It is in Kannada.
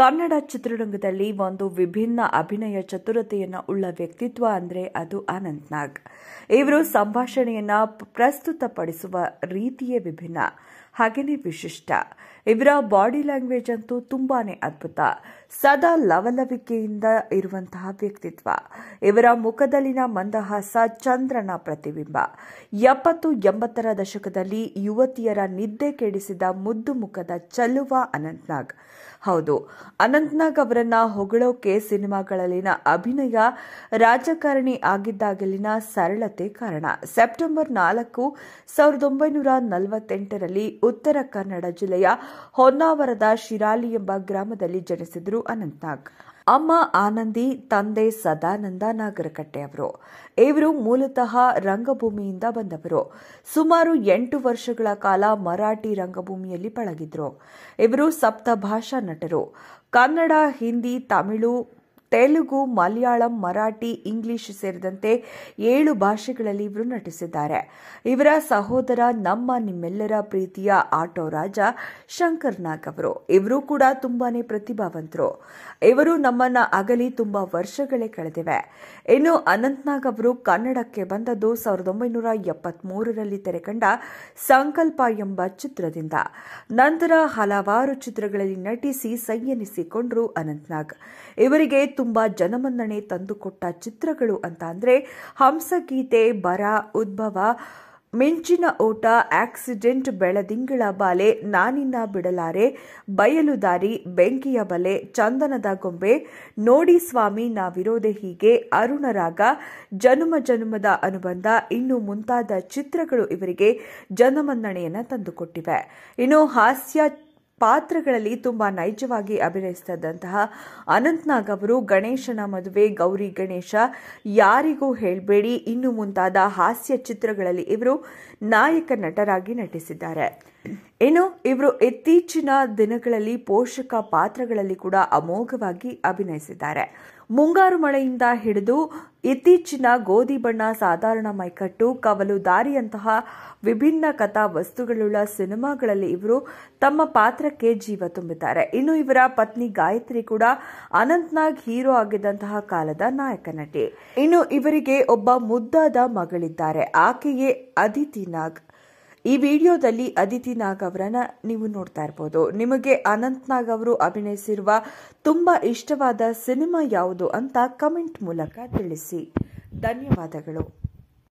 ಕನ್ನಡ ಚಿತ್ರರಂಗದಲ್ಲಿ ಒಂದು ವಿಭಿನ್ನ ಅಭಿನಯ ಚತುರತೆಯನ್ನು ಉಳ್ಳ ವ್ಯಕ್ತಿತ್ವ ಅಂದರೆ ಅದು ಅನಂತ್ನಾಗ್ ಇವರು ಸಂಭಾಷಣೆಯನ್ನು ಪ್ರಸ್ತುತಪಡಿಸುವ ರೀತಿಯೇ ವಿಭಿನ್ನ ಹಾಗೆಯೇ ವಿಶಿಷ್ಟ ಇವರ ಬಾಡಿ ಲ್ಯಾಂಗ್ವೇಜ್ ಅಂತೂ ತುಂಬಾನೇ ಅದ್ಭುತ ಸದಾ ಲವಲವಿಕೆಯಿಂದ ಇರುವಂತಹ ವ್ಯಕ್ತಿತ್ವ ಇವರ ಮುಖದಲ್ಲಿನ ಮಂದಹಾಸ ಚಂದ್ರನ ಪ್ರತಿಬಿಂಬ ಎಪ್ಪತ್ತು ಎಂಬತ್ತರ ದಶಕದಲ್ಲಿ ಯುವತಿಯರ ನಿದ್ದೆ ಕೆಡಿಸಿದ ಮುದ್ದು ಮುಖದ ಚಲುವ ಅನಂತ್ನಾಗ್ ಹೌದು ಅನಂತ್ನಾಗ್ ಅವರನ್ನ ಹೊಗಳೋಕೆ ಸಿನಿಮಾಗಳಲ್ಲಿನ ಅಭಿನಯ ರಾಜಕಾರಣಿ ಆಗಿದ್ದಾಗಲಿನ ಸರಳತೆ ಕಾರಣ ಸೆಪ್ಟೆಂಬರ್ ನಾಲ್ಕು ಸಾವಿರದ ಒಂಬೈನೂರ ನಲವತ್ತೆಂಟರಲ್ಲಿ ಉತ್ತರ ಕನ್ನಡ ಜಿಲ್ಲೆಯ ಹೊನ್ನಾವರದ ಶಿರಾಲಿ ಎಂಬ ಗ್ರಾಮದಲ್ಲಿ ಜನಿಸಿದರು ಅನಂತನಾಗ್ ಅಮ್ಮ ಆನಂದಿ ತಂದೆ ಸದಾನಂದ ನಾಗರಕಟ್ಟೆ ಅವರು ಇವರು ಮೂಲತಃ ರಂಗಭೂಮಿಯಿಂದ ಬಂದವರು ಸುಮಾರು ಎಂಟು ವರ್ಷಗಳ ಕಾಲ ಮರಾಠಿ ರಂಗಭೂಮಿಯಲ್ಲಿ ಪಳಗಿದ್ರು ಇವರು ಸಪ್ತ ಭಾಷಾ ನಟರು ಕನ್ನಡ ಹಿಂದಿ ತಮಿಳು ತೆಲುಗು ಮಲಯಾಳಂ ಮರಾಠಿ ಇಂಗ್ಲಿಷ್ ಸೇರಿದಂತೆ ಏಳು ಭಾಷೆಗಳಲ್ಲಿ ಇವರು ನಟಿಸಿದ್ದಾರೆ ಇವರ ಸಹೋದರ ನಮ್ಮ ನಿಮ್ಮೆಲ್ಲರ ಪ್ರೀತಿಯ ಆಟೋ ರಾಜ ಶಂಕರ್ ನಾಗ್ ಅವರು ಇವರು ಕೂಡ ತುಂಬಾನೇ ಪ್ರತಿಭಾವಂತರು ಇವರು ನಮ್ಮನ್ನ ಅಗಲಿ ತುಂಬಾ ವರ್ಷಗಳೇ ಕಳೆದಿವೆ ಇನ್ನು ಅನಂತ್ನಾಗ್ ಅವರು ಕನ್ನಡಕ್ಕೆ ಬಂದದ್ದು ಸಾವಿರದ ಒಂಬೈನೂರ ಎಪ್ಪತ್ಮೂರರಲ್ಲಿ ತೆರೆಕಂಡ ಸಂಕಲ್ಪ ಎಂಬ ಚಿತ್ರದಿಂದ ನಂತರ ಹಲವಾರು ಚಿತ್ರಗಳಲ್ಲಿ ನಟಿಸಿ ಸೈಯನಿಸಿಕೊಂಡರು ಅನಂತ್ನಾಗ್ ಇವರಿಗೆ ತುಂಬ ಜನಮನ್ನಣೆ ತಂದುಕೊಟ್ಟ ಚಿತ್ರಗಳು ಅಂತ ಅಂದರೆ ಹಂಸಗೀತೆ ಬರ ಉದ್ಭವ ಮಿಂಚಿನ ಓಟ ಆಕ್ಸಿಡೆಂಟ್ ಬೆಳದಿಂಗಳ ಬಾಲೆ ನಾನಿನ್ನ ಬಿಡಲಾರೆ ಬಯಲು ದಾರಿ ಬೆಂಕಿಯ ಬಲೆ ಚಂದನದ ಗೊಂಬೆ ನೋಡಿ ಸ್ವಾಮಿ ನಾವಿರೋದೆ ಹೀಗೆ ಅರುಣರಾಗ ಜನುಮ ಜನುಮದ ಅನುಬಂಧ ಇನ್ನು ಮುಂತಾದ ಚಿತ್ರಗಳು ಇವರಿಗೆ ಜನಮನ್ನಣೆಯನ್ನು ತಂದುಕೊಟ್ಟಿವೆ ಇನ್ನು ಹಾಸ್ಯ ಪಾತ್ರಗಳಲ್ಲಿ ತುಂಬಾ ನೈಜವಾಗಿ ಅಭಿನಯಿಸ್ತಿದ್ದಂತಹ ಅನಂತ್ನಾಗ್ ಅವರು ಗಣೇಶನ ಮದುವೆ ಗೌರಿ ಗಣೇಶ ಯಾರಿಗೂ ಹೇಳಬೇಡಿ ಇನ್ನು ಮುಂತಾದ ಹಾಸ್ಯ ಚಿತ್ರಗಳಲ್ಲಿ ಇವರು ನಾಯಕ ನಟರಾಗಿ ನಟಿಸಿದ್ದಾರೆ ಇನ್ನು ಇವರು ಇತ್ತೀಚಿನ ದಿನಗಳಲ್ಲಿ ಪೋಷಕ ಪಾತ್ರಗಳಲ್ಲಿ ಕೂಡ ಅಮೋಘವಾಗಿ ಅಭಿನಯಿಸಿದ್ದಾರೆ ಮುಂಗಾರು ಮಳೆಯಿಂದ ಹಿಡಿದು ಇತ್ತೀಚಿನ ಗೋಧಿ ಬಣ್ಣ ಸಾಧಾರಣ ಮೈಕಟ್ಟು ಕವಲು ದಾರಿಯಂತಹ ವಿಭಿನ್ನ ಕಥಾ ವಸ್ತುಗಳುಳ್ಳ ಸಿನಿಮಾಗಳಲ್ಲಿ ಇವರು ತಮ್ಮ ಪಾತ್ರಕ್ಕೆ ಜೀವ ತುಂಬಿದ್ದಾರೆ ಇನ್ನು ಇವರ ಪತ್ನಿ ಗಾಯತ್ರಿ ಕೂಡ ಅನಂತ್ನಾಗ್ ಹೀರೋ ಆಗಿದ್ದಂತಹ ಕಾಲದ ನಾಯಕ ನಟಿ ಇನ್ನು ಇವರಿಗೆ ಒಬ್ಬ ಮುದ್ದಾದ ಮಗಳಿದ್ದಾರೆ ಆಕೆಯೇ ಅದಿತಿ ನಾಗ್ ಈ ವಿಡಿಯೋದಲ್ಲಿ ಅದಿತಿ ನಾಗ್ ಅವರನ್ನ ನೀವು ನೋಡ್ತಾ ಇರಬಹುದು ನಿಮಗೆ ಅನಂತ್ ನಾಗ್ ಅವರು ಅಭಿನಯಿಸಿರುವ ತುಂಬಾ ಇಷ್ಟವಾದ ಸಿನಿಮಾ ಯಾವುದು ಅಂತ ಕಮೆಂಟ್ ಮೂಲಕ ತಿಳಿಸಿ ಧನ್ಯವಾದಗಳು